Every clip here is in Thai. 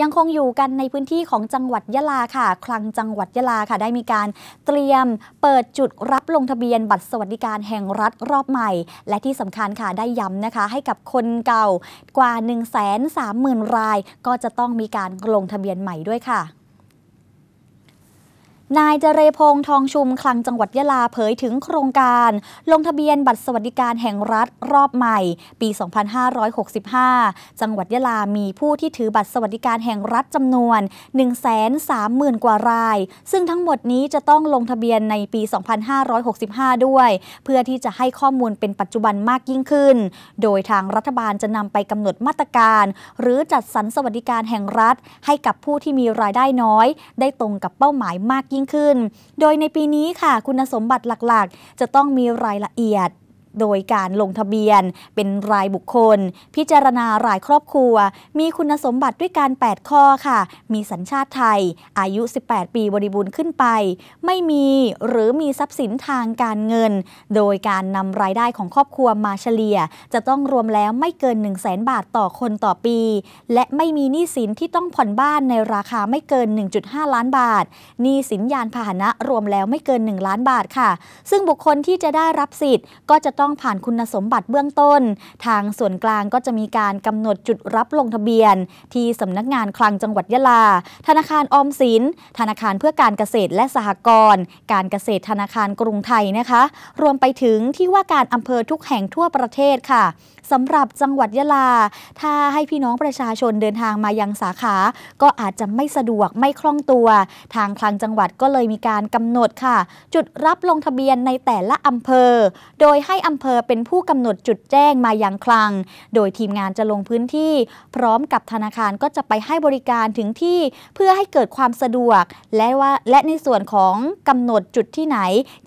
ยังคงอยู่กันในพื้นที่ของจังหวัดยะลาค่ะ คลังจังหวัดยะลาค่ะได้มีการเตรียมเปิดจุดรับลงทะเบียนบัตรสวัสดิการแห่งรัฐรอบใหม่ และที่สำคัญค่ะได้ย้านะคะ ให้กับคนเก่ากว่า 1 3 0 0 0 0รายก็จะต้องมีการลงทะเบียนใหม่ด้วยค่ะนายเจเรพงษ์ทองชุมคลังจังหวัดยะลาเผยถึงโครงการ ลงทะเบียนบัตรสวัสดิการแห่งรัฐรอบใหม่ปี 2565 จังหวัดยะลามีผู้ที่ถือบัตรสวัสดิการแห่งรัฐจำนวน 130,000 กว่าราย ซึ่งทั้งหมดนี้จะต้องลงทะเบียนในปี 2565 ด้วย เพื่อที่จะให้ข้อมูลเป็นปัจจุบันมากยิ่งขึ้น โดยทางรัฐบาลจะนำไปกำหนดมาตรการ หรือจัดสรรสวัสดิการแห่งรัฐ ให้กับผู้ที่มีรายได้น้อย ได้ตรงกับเป้าหมายมากยิ่งิ่งขึ้น โดยในปีนี้ค่ะคุณสมบัติหลักๆจะต้องมีรายละเอียดโดยการลงทะเบียนเป็นรายบุคคล พิจารณารายครอบครัว มีคุณสมบัติด้วยการ 8 ข้อค่ะ มีสัญชาติไทย อายุ 18 ปีบริบูรณ์ขึ้นไป ไม่มีหรือมีทรัพย์สินทางการเงิน โดยการนำรายได้ของครอบครัวมาเฉลี่ย จะต้องรวมแล้วไม่เกิน 1 0 0 0 0แบาทต่อคนต่อปี และไม่มีหนี้สินที่ต้องผ่อนบ้านในราคาไม่เกิน 1.5 ล้านบาทหนี้สินยานพาหนะรวมแล้วไม่เกิน1ล้านบาทค่ะซึ่งบุคคลที่จะได้รับสิทธิ์ก็จะต้องผ่านคุณสมบัติเบื้องต้น ทางส่วนกลางก็จะมีการกำหนดจุดรับลงทะเบียน ที่สำนักงานคลังจังหวัดยะลา ธนาคารออมสิน ธนาคารเพื่อการเกษตรและสหกรณ์การเกษตรธนาคารกรุงไทยนะคะ รวมไปถึงที่ว่าการอำเภอทุกแห่งทั่วประเทศค่ะสำหรับจังหวัดยะลา ถ้าให้พี่น้องประชาชนเดินทางมายังสาขา ก็อาจจะไม่สะดวกไม่คล่องตัว ทางคลังจังหวัดก็เลยมีการกำหนดค่ะ จุดรับลงทะเบียนในแต่ละอำเภอ โดยให้ออำเภอเป็นผู้กำหนดจุดแจ้งมายังคลัง โดยทีมงานจะลงพื้นที่ พร้อมกับธนาคารก็จะไปให้บริการถึงที่เพื่อให้เกิดความสะดวก และว่าและในส่วนของกำหนดจุดที่ไหน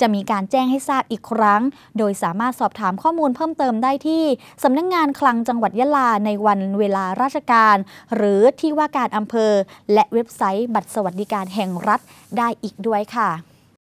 จะมีการแจ้งให้ทราบอีกครั้ง โดยสามารถสอบถามข้อมูลเพิ่มเติมได้ที่สำนักงงานคลังจังหวัดยะลาในวันเวลาราชการ หรือที่ว่าการอำเภอ และเว็บไซต์บัตรสวัสดิการแห่งรัฐได้อีกด้วยค่ะ